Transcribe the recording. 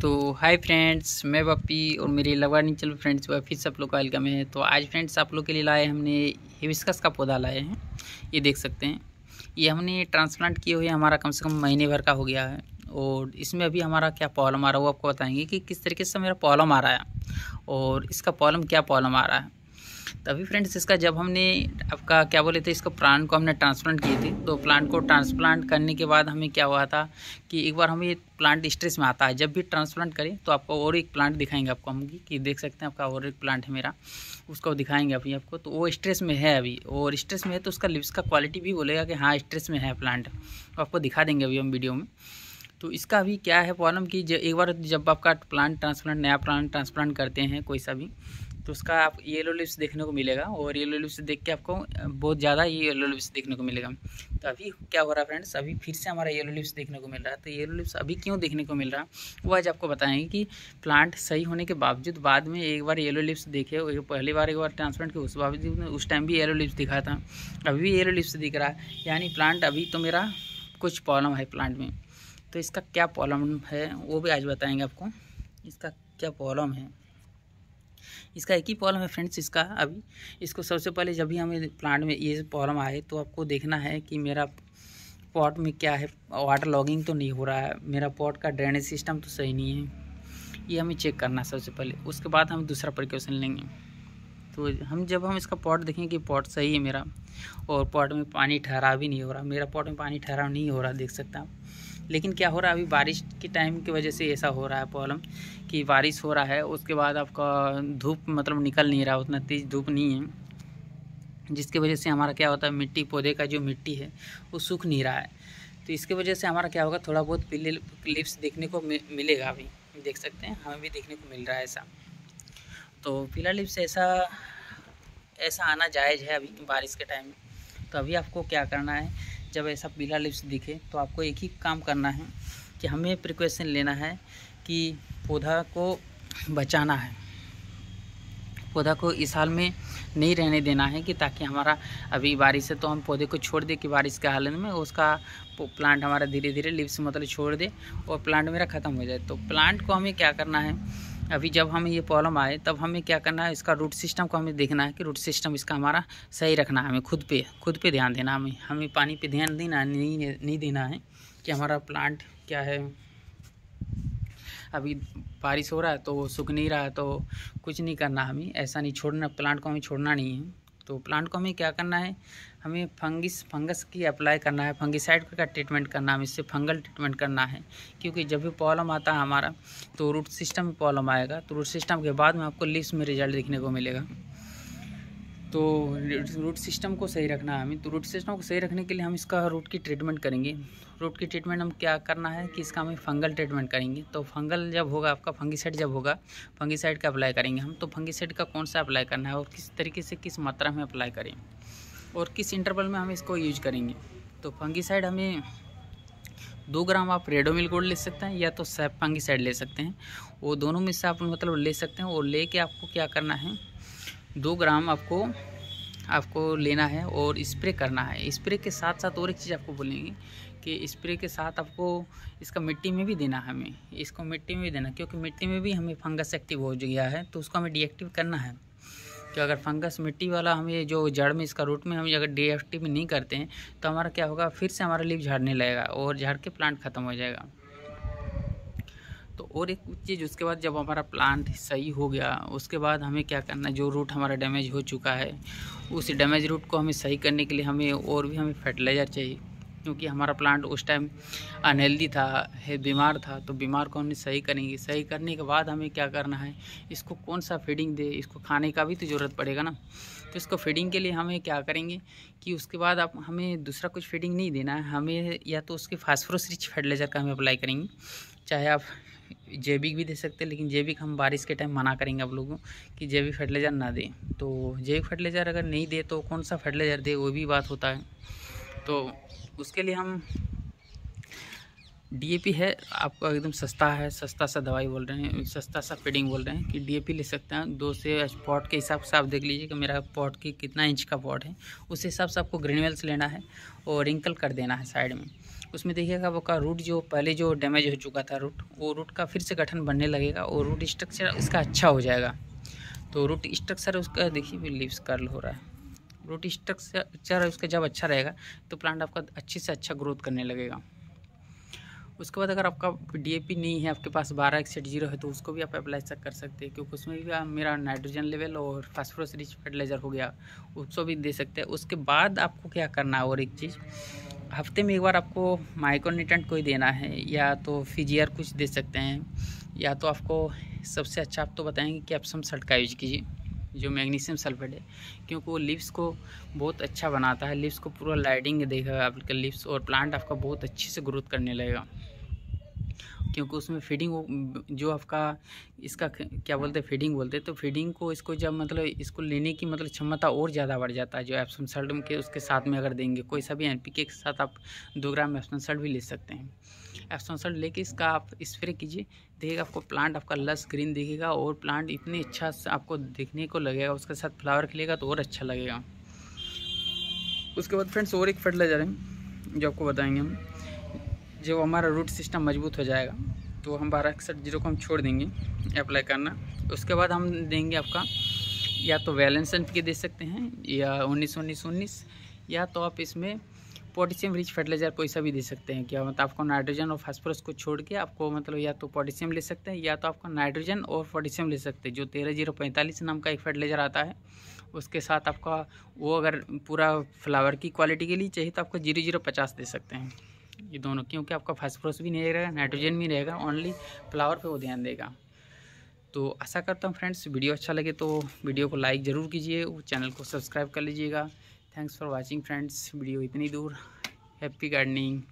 तो hi friends मैं बप्पी और मेरे नहीं चलो फ्रेंड्स वह फिर सब लोग का वेलकम है तो आज फ्रेंड्स आप लोग के लिए लाए हमने हिविस्कस का पौधा लाए हैं ये देख सकते हैं ये हमने ट्रांसप्लांट किए हुए हमारा कम से कम महीने भर का हो गया है और इसमें अभी हमारा क्या प्रॉब्लम आ रहा है वो आपको बताएंगे कि किस तरीके से मेरा प्रॉब्लम आ रहा है और इसका प्रॉब्लम क्या प्रॉब्लम आ रहा है तो अभी फ्रेंड्स इसका जब हमने आपका क्या बोले थे इसको प्लांट को हमने ट्रांसप्लांट किए थे तो प्लांट को ट्रांसप्लांट करने के बाद हमें क्या हुआ था कि एक बार हमें प्लांट स्ट्रेस में आता है जब भी ट्रांसप्लांट करें तो आपको और एक प्लांट दिखाएंगे आपको हम कि देख सकते हैं आपका और एक प्लांट है मेरा उसको दिखाएंगे अभी आपको तो वो स्ट्रेस में है अभी और स्ट्रेस में है तो उसका लिप्स का क्वालिटी भी बोलेगा कि हाँ स्ट्रेस में है प्लांट तो आपको दिखा देंगे अभी हम वीडियो में तो इसका अभी क्या है प्रॉब्लम कि एक बार जब आपका प्लांट ट्रांसप्लांट नया प्लांट ट्रांसप्लांट करते हैं कोई सा भी तो उसका आप येलो लिप्स देखने को मिलेगा और येलो लिप्स देख के आपको बहुत ज़्यादा ये येलो लिप्स देखने को मिलेगा तो अभी क्या हो रहा है फ्रेंड्स अभी फिर से हमारा येलो लिप्स देखने को मिल रहा है तो येलो लिप्स अभी क्यों देखने को मिल रहा है वो आज आपको बताएंगे कि प्लांट सही होने के बावजूद बाद में एक बार येलो लिप्स देखे पहली बार एक बार ट्रांसप्लांट के उस बावजूद उस टाइम भी येलो लिप्स दिखा था अभी भी येलो लिप्स दिख रहा है यानी प्लांट अभी तो मेरा कुछ प्रॉब्लम है प्लांट में तो इसका क्या प्रॉब्लम है वो भी आज बताएंगे आपको इसका क्या प्रॉब्लम है इसका एक ही प्रॉब्लम है फ्रेंड्स इसका अभी इसको सबसे पहले जब भी हमें प्लांट में ये प्रॉब्लम आए तो आपको देखना है कि मेरा पॉट में क्या है वाटर लॉगिंग तो नहीं हो रहा है मेरा पॉट का ड्रेनेज सिस्टम तो सही नहीं है ये हमें चेक करना है सबसे पहले उसके बाद हम दूसरा प्रिकॉशन लेंगे तो हम जब हम इसका पॉट देखेंगे कि पॉट सही है मेरा और पॉट में पानी ठहरा भी नहीं हो रहा मेरा पॉट में पानी ठहराव नहीं हो रहा देख सकते आप लेकिन क्या हो रहा है अभी बारिश के टाइम की वजह से ऐसा हो रहा है प्रॉब्लम कि बारिश हो रहा है उसके बाद आपका धूप मतलब निकल नहीं रहा उतना तेज़ धूप नहीं है जिसकी वजह से हमारा क्या होता है मिट्टी पौधे का जो मिट्टी है वो सूख नहीं रहा है तो इसके वजह से हमारा क्या होगा थोड़ा बहुत पीले क्लिप्स देखने को मिलेगा अभी देख सकते हैं हमें भी देखने को मिल रहा है ऐसा तो पीला लिप्स ऐसा ऐसा आना जायज़ है अभी बारिश के टाइम में तो अभी आपको क्या करना है जब ऐसा पीला लिप्स दिखे तो आपको एक ही काम करना है कि हमें प्रिकॉशन लेना है कि पौधा को बचाना है पौधा को इस हाल में नहीं रहने देना है कि ताकि हमारा अभी बारिश है तो हम पौधे को छोड़ दें कि बारिश के हालत में उसका प्लांट हमारा धीरे धीरे लिप्स मतलब छोड़ दे और प्लांट मेरा ख़त्म हो जाए तो प्लांट को हमें क्या करना है अभी जब हमें ये प्रॉब्लम आए तब हमें क्या करना है इसका रूट सिस्टम को हमें देखना है कि रूट सिस्टम इसका हमारा सही रखना है हमें खुद पे खुद पे ध्यान देना हमें हमें पानी पे ध्यान देना नहीं नहीं देना है कि हमारा प्लांट क्या है अभी बारिश हो रहा है तो सूख नहीं रहा है तो कुछ नहीं करना हमें ऐसा नहीं छोड़ना प्लांट को हमें छोड़ना नहीं है तो प्लांट को हमें क्या करना है हमें फंगिस फंगस की अप्लाई करना है फंगिसाइड का ट्रीटमेंट करना है इससे फंगल ट्रीटमेंट करना है क्योंकि जब भी प्रॉब्लम आता है हमारा तो रूट सिस्टम में प्रॉब्लम आएगा तो रूट सिस्टम के बाद में आपको लिप्स में रिजल्ट देखने को मिलेगा तो रूट सिस्टम को सही रखना है हमें तो रूट सिस्टम को सही रखने के लिए हम इसका रूट की ट्रीटमेंट करेंगे रूट की ट्रीटमेंट हम क्या करना है कि इसका हमें फंगल ट्रीटमेंट करेंगे तो फंगल जब होगा आपका फंगीसाइड जब होगा फंगीसाइड का अप्लाई करेंगे हम तो फंगीसाइड का कौन सा अप्लाई करना है और किस तरीके से किस मात्रा में अप्लाई करें और किस इंटरवल में हम इसको यूज करेंगे तो फंगीसाइड हमें दो ग्राम आप रेडोमिल गोल्ड ले सकते हैं या तो सैप फंगीसाइड ले सकते हैं वो दोनों में से आप मतलब ले सकते हैं और ले आपको क्या करना है दो ग्राम आपको आपको लेना है और स्प्रे करना है स्प्रे के साथ साथ और एक चीज़ आपको बोलेंगे कि स्प्रे के साथ आपको इसका मिट्टी में भी देना है हमें इसको मिट्टी में भी देना क्योंकि मिट्टी में भी हमें फंगस एक्टिव हो गया है तो उसको हमें डीएक्टिव करना है कि तो अगर फंगस मिट्टी वाला हमें जो जड़ में इसका रूट में हम अगर डीएक्टिव नहीं करते हैं तो हमारा क्या होगा फिर से हमारा लीव झाड़ने लगेगा और झाड़ के प्लांट ख़त्म हो जाएगा तो और एक चीज़ उसके बाद जब हमारा प्लांट सही हो गया उसके बाद हमें क्या करना है जो रूट हमारा डैमेज हो चुका है उस डैमेज रूट को हमें सही करने के लिए हमें और भी हमें फर्टिलाइज़र चाहिए क्योंकि हमारा प्लांट उस टाइम अनहेल्दी था है बीमार था तो बीमार को हमने सही करेंगे सही करने के बाद हमें क्या करना है इसको कौन सा फीडिंग दे इसको खाने का भी तो ज़रूरत पड़ेगा ना तो इसको फीडिंग के लिए हमें क्या करेंगे कि उसके बाद आप हमें दूसरा कुछ फीडिंग नहीं देना है हमें या तो उसके फास्फोरस रिच फर्टिलाइज़र का हमें अप्लाई करेंगे चाहे आप जैविक भी दे सकते हैं लेकिन जैविक हम बारिश के टाइम मना करेंगे आप लोगों कि जैविक फर्टिलाइज़र ना दें तो जैविक फर्टिलाइज़र अगर नहीं दे तो कौन सा फर्टिलाइज़र दे वो भी बात होता है तो उसके लिए हम डीएपी है आपका एकदम सस्ता है सस्ता सा दवाई बोल रहे हैं सस्ता सा फीडिंग बोल रहे हैं कि डीएपी ले सकते हैं दो से पॉट के हिसाब से आप देख लीजिए कि मेरा पॉट की कितना इंच का पॉट है उस हिसाब से आपको ग्रीनवेल्स लेना है और रिंकल कर देना है साइड में उसमें देखिएगा वो का रूट जो पहले जो डैमेज हो चुका था रूट वो रूट का फिर से गठन बनने लगेगा और रूट स्ट्रक्चर इसका अच्छा हो जाएगा तो रूट स्ट्रक्चर उसका देखिए भी लिप्स कर्ल हो रहा है रूट स्ट्रक्चर उसका जब अच्छा रहेगा तो प्लांट आपका अच्छे से अच्छा ग्रोथ करने लगेगा उसके बाद अगर आपका डीएपी नहीं है आपके पास बारह एक्सेट जीरो है तो उसको भी आप अप्लाई चेक कर सकते हैं क्योंकि उसमें भी मेरा नाइट्रोजन लेवल और फास्फोरस रिच फर्टिलाइज़र हो गया उसको भी दे सकते हैं उसके बाद आपको क्या करना है और एक चीज़ हफ्ते में एक बार आपको माइक्रोनिटेंट कोई देना है या तो फिजियर कुछ दे सकते हैं या तो आपको सबसे अच्छा आप तो बताएंगे कि एप्सम सल्ट का यूज कीजिए जो मैग्नीशियम सल्फेट है क्योंकि वो लिप्स को बहुत अच्छा बनाता है लिप्स को पूरा लाइटिंग देगा आपका लिप्स और प्लांट आपका बहुत अच्छे से ग्रोथ करने लगेगा क्योंकि उसमें फीडिंग जो आपका इसका क्या बोलते हैं फीडिंग बोलते हैं तो फीडिंग को इसको जब मतलब इसको लेने की मतलब क्षमता और ज़्यादा बढ़ जाता है जो एप्सन सल्ट के उसके साथ में अगर देंगे कोई सा भी एन के साथ आप दो ग्राम एप्सन सल्ट भी ले सकते हैं एप्सन सल्ट लेके इसका आप स्प्रे कीजिए देखिएगा आपको प्लांट आपका लस ग्रीन दिखेगा और प्लांट इतने अच्छा आपको देखने को लगेगा उसके साथ फ्लावर खिलेगा तो और अच्छा लगेगा उसके बाद फ्रेंड्स और एक फर्टिलाइजर है जो आपको बताएंगे हम जो हमारा रूट सिस्टम मजबूत हो जाएगा तो हम बारह इकसठ जीरो को हम छोड़ देंगे अप्लाई करना उसके बाद हम देंगे आपका या तो वैलेंस एन के दे सकते हैं या उन्नीस उन्नीस उन्नीस या तो आप इसमें पोटेशियम रिच फर्टिलाइजर कोई सा भी दे सकते हैं क्या मतलब आपको नाइट्रोजन और फास्फोरस को छोड़ के आपको मतलब या तो पोटेशियम ले सकते हैं या तो आपको नाइट्रोजन और पोटेशियम ले सकते हैं जो तेरह जीरो पैंतालीस नाम का एक फर्टिलाइजर आता है उसके साथ आपका वो अगर पूरा फ्लावर की क्वालिटी के लिए चाहिए तो आपको जीरो जीरो पचास दे सकते हैं ये दोनों क्योंकि आपका फास्फोरस भी नहीं रहेगा नाइट्रोजन भी रहेगा ओनली फ्लावर पे वो ध्यान देगा तो आशा करता हूँ फ्रेंड्स वीडियो अच्छा लगे तो वीडियो को लाइक ज़रूर कीजिए चैनल को सब्सक्राइब कर लीजिएगा thanks for watching friends video इतनी दूर हैप्पी गार्डनिंग